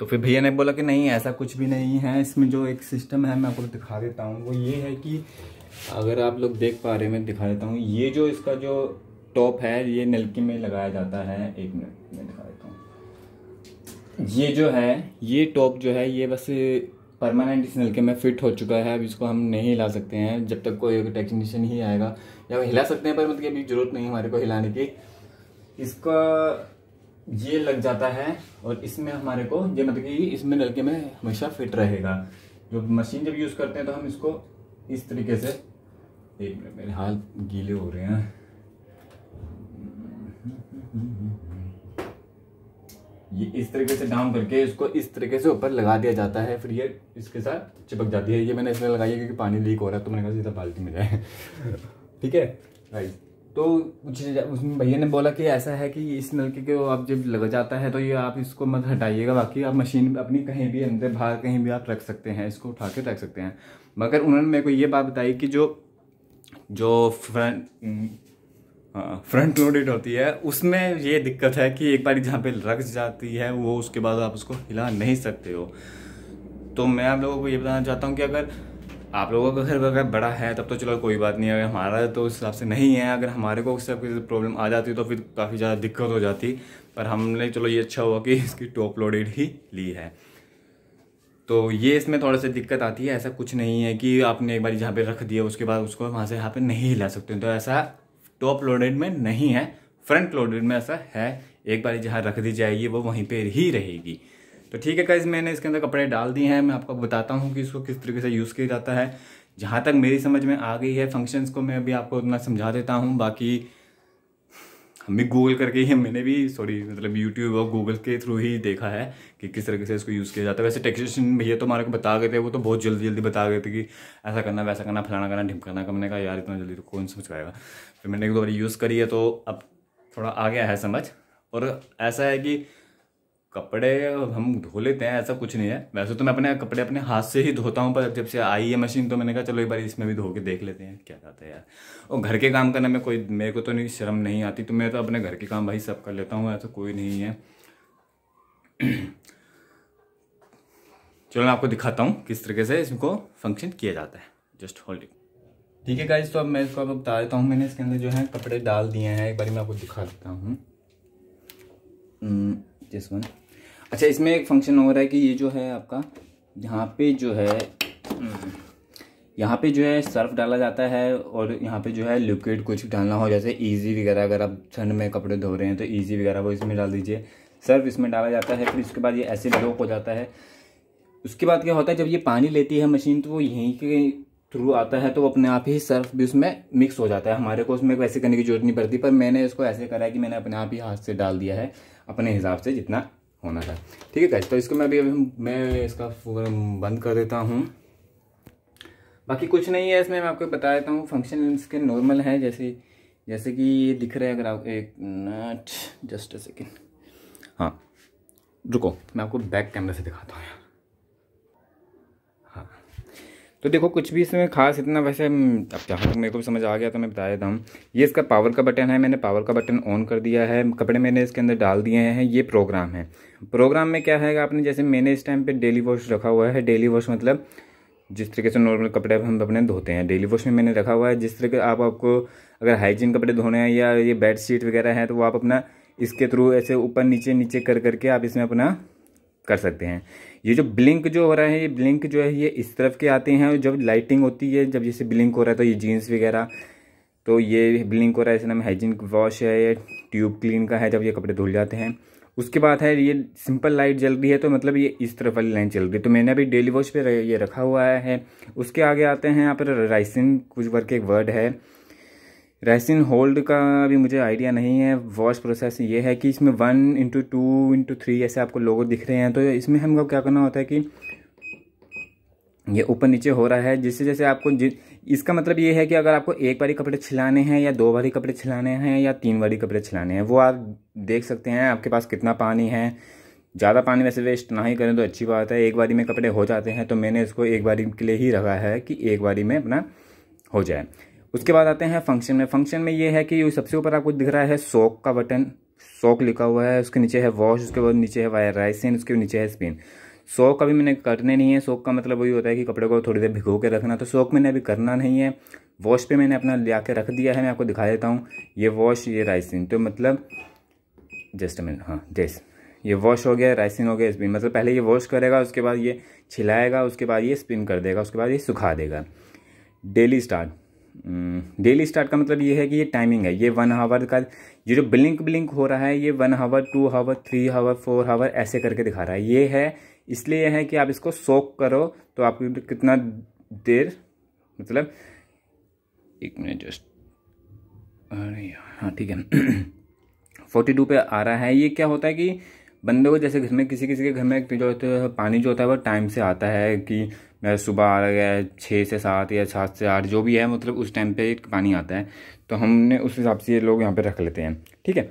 तो फिर भैया ने बोला कि नहीं ऐसा कुछ भी नहीं है इसमें जो एक सिस्टम है मैं आपको दिखा देता हूँ वो ये है कि अगर आप लोग देख पा रहे मैं दिखा देता हूँ ये जो इसका जो टॉप है ये नलकी में लगाया जाता है एक मिनट मैं दिखा देता हूँ ये जो है ये टॉप जो है ये बस परमानेंट इस नलके में फिट हो चुका है अब इसको हम नहीं हिला सकते हैं जब तक कोई टेक्नीशियन ही आएगा या हिला सकते हैं पर मतलब अभी जरूरत नहीं हमारे को हिलाने की इसका ये लग जाता है और इसमें हमारे को ये मतलब कि इसमें नलके में हमेशा फिट रहेगा जो मशीन जब यूज़ करते हैं तो हम इसको इस तरीके से एक मिनट मेरे हाल गीले हो रहे हैं ये इस तरीके से डाउन करके इसको इस तरीके से ऊपर लगा दिया जाता है फिर ये इसके साथ चिपक जाती है ये मैंने इसलिए लगाई है क्योंकि पानी लीक हो रहा है तो मैंने कहा सीधा बाल्टी में जाए ठीक है राइट तो उसमें भैया ने बोला कि ऐसा है कि इस नलके के आप जब लग जाता है तो ये आप इसको मत हटाइएगा बाकी आप मशीन अपनी कहीं भी अंदर बाहर कहीं भी आप रख सकते हैं इसको उठा के रख सकते हैं मगर उन्होंने मेरे को ये बात बताई कि जो जो फ्रंट फ्रंट लोडेड होती है उसमें ये दिक्कत है कि एक बार जहाँ पे रख जाती है वो उसके बाद आप उसको हिला नहीं सकते हो तो मैं आप लोगों को ये बताना चाहता हूँ कि अगर आप लोगों का घर अगर बड़ा है तब तो चलो कोई बात नहीं अगर हमारा तो उस हिसाब से नहीं है अगर हमारे को उस हिसाब की प्रॉब्लम आ जाती तो फिर काफ़ी ज़्यादा दिक्कत हो जाती पर हमने चलो ये अच्छा हुआ कि इसकी टॉप लोडेड ही ली है तो ये इसमें थोड़ा सा दिक्कत आती है ऐसा कुछ नहीं है कि आपने एक बार जहाँ पे रख दिया उसके बाद उसको वहाँ से यहाँ पे नहीं हिला सकते तो ऐसा टॉप लोडेड में नहीं है फ्रंट लोडेड में ऐसा है एक बार जहाँ रख दी जाएगी वो वहीं पर ही रहेगी तो ठीक है कैज मैंने इसके अंदर कपड़े डाल दिए हैं मैं आपको बताता हूँ कि इसको किस तरीके से यूज़ किया जाता है जहाँ तक मेरी समझ में आ गई है फंक्शंस को मैं अभी आपको उतना समझा देता हूँ बाकी हम भी गूगल करके ही मैंने भी सॉरी मतलब यूट्यूब और गूगल के थ्रू ही देखा है कि किस तरीके से इसको यूज़ किया जाता है वैसे टैक्सेशन भैया तो हमारे को बता गए थे वो तो बहुत जल्दी जल्दी बता गए थे कि ऐसा करना वैसा करना फलाना करना ढिमकाना का मैंने कहा यार इतना जल्दी तो कौन समझ पाएगा फिर तो मैंने एक दो बार यूज़ करी है तो अब थोड़ा आ गया है समझ और ऐसा है कि कपड़े हम धो लेते हैं ऐसा कुछ नहीं है वैसे तो मैं अपने कपड़े अपने हाथ से ही धोता हूँ पर जब से आई है मशीन तो मैंने कहा चलो एक बार इसमें भी धो के देख लेते हैं क्या जाता है यार और घर के काम करने में कोई मेरे को तो नहीं शर्म नहीं आती तो मैं तो अपने घर के काम भाई सब कर लेता हूँ ऐसा कोई नहीं है चलो मैं आपको दिखाता हूँ किस तरीके से इसको फंक्शन किया जाता है जस्ट होल्डिंग ठीक है गाइज तो अब मैं इसको अब बता देता हूँ मैंने इसके अंदर जो है कपड़े डाल दिए हैं एक बार मैं आपको दिखा देता हूँ hmm. जिस वन अच्छा इसमें एक फंक्शन हो रहा है कि ये जो है आपका यहाँ पे जो है हम्म, यहाँ पे जो है सर्फ डाला जाता है और यहाँ पे जो है लिक्विड कुछ डालना हो जैसे ईजी वगैरह अगर आप ठंड में कपड़े धो रहे हैं तो ईजी वगैरह वो इसमें डाल दीजिए सर्फ इसमें डाला जाता है फिर उसके बाद ये एसिड लोक हो जाता है उसके बाद क्या होता है जब ये पानी लेती है मशीन तो वो यहीं के थ्रू आता है तो अपने आप ही सर्फ भी उसमें मिक्स हो जाता है हमारे को उसमें वैसे करने की जरूरत नहीं पड़ती पर मैंने इसको ऐसे करा है कि मैंने अपने आप ही हाथ से डाल दिया है अपने हिसाब से जितना होना था ठीक है कैसे तो इसको मैं अभी अभी मैं इसका बंद कर देता हूँ बाकी कुछ नहीं है इसमें मैं आपको बता देता हूँ फंक्शन इसके नॉर्मल हैं जैसे जैसे कि ये दिख रहा है अगर आप एक मिनट जस्ट अ सेकेंड हाँ रुको मैं आपको बैक कैमरे से दिखाता हूँ तो देखो कुछ भी इसमें खास इतना वैसे हम्म, अब जहाँ तक मेरे को भी समझ आ गया तो मैं बता देता हूँ ये इसका पावर का बटन है मैंने पावर का बटन ऑन कर दिया है कपड़े मैंने इसके अंदर डाल दिए हैं ये प्रोग्राम है प्रोग्राम में क्या है आपने जैसे मैंने इस टाइम पर डेली वॉश रखा हुआ है डेली वॉश मतलब जिस तरीके से नॉर्मल कपड़े हम अपने धोते हैं डेली वॉश में मैंने रखा हुआ है जिस तरीके आप आपको अगर हाइजीन कपड़े धोने हैं या ये बेड शीट वगैरह हैं तो वो आप अपना इसके थ्रू ऐसे ऊपर नीचे नीचे कर करके आप इसमें अपना कर सकते हैं ये जो ब्लिंक जो हो रहा है ये ब्लिंक जो है ये इस तरफ के आते हैं और जब लाइटिंग होती है जब जैसे ब्लिंक हो रहा है तो ये जीन्स वगैरह तो ये ब्लिंक हो रहा है इस नाम हाइजीन वॉश है ट्यूब क्लीन का है जब ये कपड़े धुल जाते हैं उसके बाद है ये सिंपल लाइट जल रही है तो मतलब ये इस तरफ वाली लाइन चल रही है तो मैंने अभी डेली वॉश पे ये रखा हुआ है उसके आगे आते हैं यहाँ पर राइसिन कुछ वर्क एक वर्ड है रेसिन होल्ड का भी मुझे आइडिया नहीं है वॉश प्रोसेस ये है कि इसमें one into two into three ऐसे आपको लोगो दिख रहे हैं तो इसमें हमको क्या करना होता है कि ये ऊपर नीचे हो रहा है जिससे जैसे आपको जि इसका मतलब ये है कि अगर आपको एक बारी कपड़े छिलाने हैं या दो बारी कपड़े छिलाने हैं या तीन बारी कपड़े छिलाने हैं वो आप देख सकते हैं आपके पास कितना पानी है ज़्यादा पानी वैसे वेस्ट ना ही करें तो अच्छी बात है एक बारी में कपड़े हो जाते हैं तो मैंने इसको एक बारी के लिए ही रखा है कि एक बारी में अपना हो जाए उसके बाद आते हैं फंक्शन में फंक्शन में ये है कि सबसे ऊपर आपको दिख रहा है सॉक का बटन सोक लिखा हुआ है उसके नीचे है वॉश उसके बाद नीचे है वायर राइसिन उसके नीचे है स्पिन सॉक अभी मैंने करने नहीं है सोक का मतलब वही होता है कि कपड़े को थोड़ी देर भिगो के रखना तो सोक मैंने अभी करना नहीं है वॉश पे मैंने अपना ले आकर रख दिया है मैं आपको दिखा देता हूँ ये वॉश ये राइसिन तो मतलब जस्ट मैंने हाँ जैस ये वॉश हो गया राइसिन हो गया स्पिन मतलब पहले ये वॉश करेगा उसके बाद ये छिलाएगा उसके बाद ये स्पिन कर देगा उसके बाद ये सुखा देगा daily start daily hmm, start का मतलब ये है कि ये टाइमिंग है ये वन हावर का ये जो ब्लिंक ब्लिंक हो रहा है ये one hour two hour three hour four hour ऐसे करके दिखा रहा है ये है इसलिए है कि आप इसको सोक करो तो आप कितना देर मतलब एक मिनट जस्ट अरे हाँ ठीक है फोर्टी टू पे आ रहा है ये क्या होता है कि बंदे को जैसे घर में किसी किसी के घर में जो होता पानी जो होता है वो टाइम से आता है कि मैं सुबह आ गया है छः से सात या सात से आठ जो भी है मतलब उस टाइम पे पानी आता है तो हमने उस हिसाब से ये लोग यहाँ पे रख लेते हैं ठीक है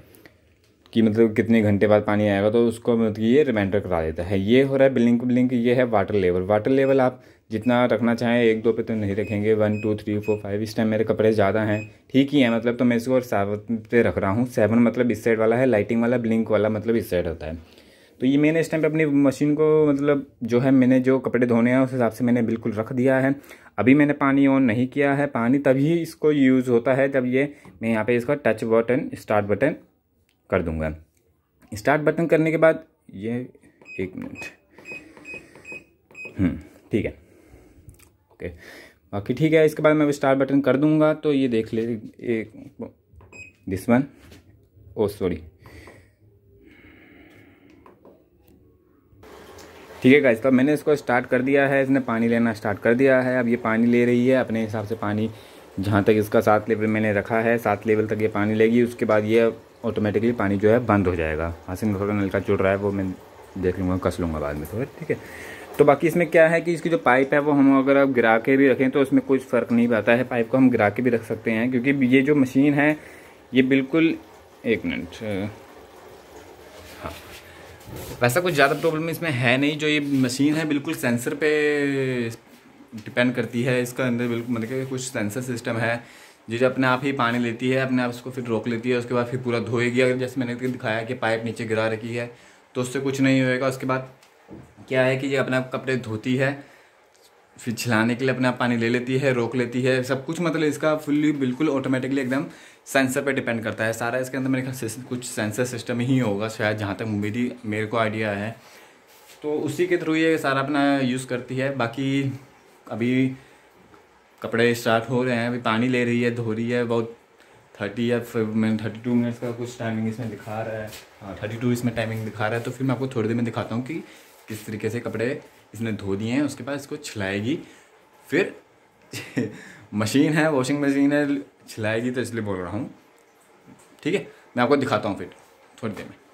कि मतलब कितने घंटे बाद पानी आएगा तो उसको मतलब ये रिमाइंडर करा देता है ये हो रहा है ब्लिंक बिल्डिंग ये है वाटर लेवल वाटर लेवल आप जितना रखना चाहें एक दो पे तो नहीं रखेंगे one two three four five इस टाइम मेरे कपड़े ज़्यादा हैं ठीक ही है मतलब तो मैं इसको सेवन पे रख रहा हूँ सेवन मतलब इस साइड वाला है लाइटिंग वाला ब्लिंक वाला मतलब इस साइड होता है तो ये मैंने इस टाइम पे अपनी मशीन को मतलब जो है मैंने जो कपड़े धोने हैं उस हिसाब से मैंने बिल्कुल रख दिया है अभी मैंने पानी ऑन नहीं किया है पानी तभी इसको यूज़ होता है जब ये मैं यहाँ पे इसका टच बटन स्टार्ट बटन कर दूंगा स्टार्ट बटन करने के बाद ये एक मिनट हम्म, ठीक है ओके बाकी ठीक है इसके बाद मैं स्टार्ट बटन कर दूंगा तो ये देख ले एक दिस वन ओ सॉरी ठीक है गाइस तो मैंने इसको स्टार्ट कर दिया है इसने पानी लेना स्टार्ट कर दिया है अब ये पानी ले रही है अपने हिसाब से पानी जहाँ तक इसका सात लेवल मैंने रखा है सात लेवल तक ये पानी लेगी उसके बाद ये ऑटोमेटिकली पानी जो है बंद हो जाएगा हाँ सिंह थोड़ा नलका चुड़ रहा है वो मैं देख लूँगा कस लूँगा बाद में थोड़ा ठीक है तो बाकी इसमें क्या है कि इसकी जो पाइप है वो हम अगर आप गिरा के भी रखें तो उसमें कुछ फ़र्क नहीं पाता है पाइप को हम गिरा के भी रख सकते हैं क्योंकि ये जो मशीन है ये बिल्कुल एक मिनट हाँ वैसा कुछ ज़्यादा प्रॉब्लम इसमें है नहीं जो ये मशीन है बिल्कुल सेंसर पे डिपेंड करती है इसका अंदर बिल्कुल मतलब कि कुछ सेंसर सिस्टम है जो जो अपने आप ही पानी लेती है अपने आप उसको फिर रोक लेती है उसके बाद फिर पूरा धोएगी अगर जैसे मैंने दिखाया कि पाइप नीचे गिरा रखी है तो उससे कुछ नहीं होएगा उसके बाद क्या है कि ये अपने आप कपड़े धोती है फिर छिलाने के लिए अपने आप पानी ले लेती है रोक लेती है सब कुछ मतलब इसका फुल्ली बिल्कुल ऑटोमेटिकली एकदम सेंसर पे डिपेंड करता है सारा इसके अंदर मेरे ख्याल कुछ सेंसर सिस्टम ही होगा शायद जहाँ तक मेरी मेरे को आइडिया है तो उसी के थ्रू ये सारा अपना यूज़ करती है बाकी अभी कपड़े स्टार्ट हो रहे हैं अभी पानी ले रही है धो रही है बहुत थर्टी या फिर मैं थर्टी टू मिनट्स का कुछ टाइमिंग इसमें दिखा रहा है हाँ थर्टी टू इसमें टाइमिंग दिखा रहा है तो फिर मैं आपको थोड़ी देर में दिखाता हूँ कि किस तरीके से कपड़े इसने धो दिए हैं उसके बाद इसको छिलाएगी फिर मशीन है वॉशिंग मशीन है छिलाएगी तो इसलिए बोल रहा हूँ ठीक है मैं आपको दिखाता हूँ फिर थोड़ी देर में